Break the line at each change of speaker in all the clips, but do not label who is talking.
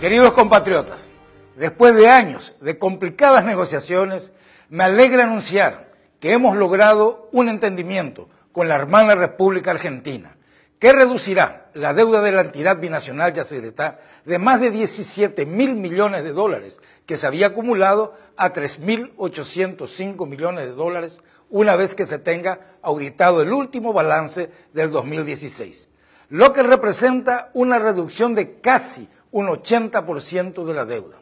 Queridos compatriotas, después de años de complicadas negociaciones, me alegra anunciar que hemos logrado un entendimiento con la hermana República Argentina, que reducirá la deuda de la entidad binacional Yacyretá de más de 17 mil millones de dólares que se había acumulado a 3.805 millones de dólares una vez que se tenga auditado el último balance del 2016, lo que representa una reducción de casi un 80% de la deuda.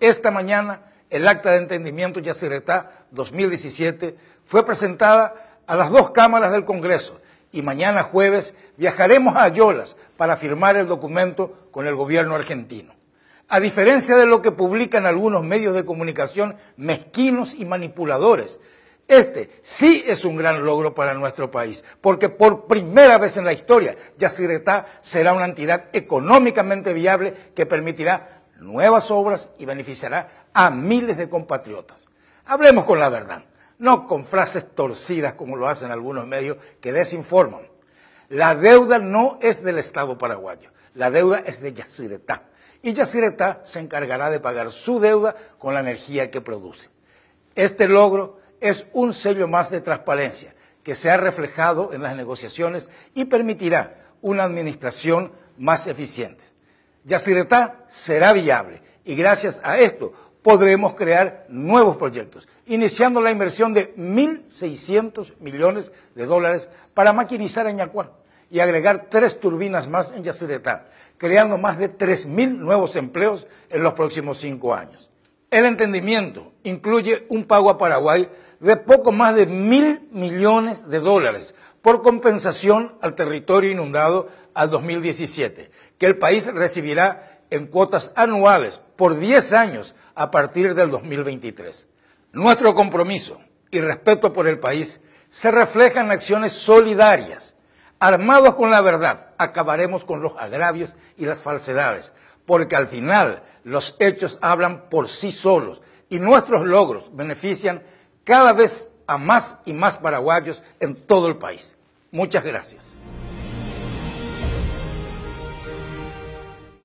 Esta mañana el acta de entendimiento Yacyretá 2017 fue presentada a las dos cámaras del Congreso y mañana jueves viajaremos a Ayolas para firmar el documento con el gobierno argentino. A diferencia de lo que publican algunos medios de comunicación mezquinos y manipuladores, este sí es un gran logro para nuestro país, porque por primera vez en la historia Yacyretá será una entidad económicamente viable que permitirá nuevas obras y beneficiará a miles de compatriotas. Hablemos con la verdad, no con frases torcidas como lo hacen algunos medios que desinforman. La deuda no es del Estado paraguayo, la deuda es de Yacyretá. Y Yacyretá se encargará de pagar su deuda con la energía que produce. Este logro es un sello más de transparencia que se ha reflejado en las negociaciones y permitirá una administración más eficiente. Yacyretá será viable y gracias a esto podremos crear nuevos proyectos, iniciando la inversión de 1.600 millones de dólares para maquinizar Añacuá y agregar tres turbinas más en Yacyretá, creando más de 3.000 nuevos empleos en los próximos cinco años. El entendimiento incluye un pago a Paraguay de poco más de mil millones de dólares por compensación al territorio inundado al 2017, que el país recibirá en cuotas anuales por 10 años a partir del 2023. Nuestro compromiso y respeto por el país se refleja en acciones solidarias Armados con la verdad, acabaremos con los agravios y las falsedades, porque al final los hechos hablan por sí solos y nuestros logros benefician cada vez a más y más paraguayos en todo el país. Muchas gracias.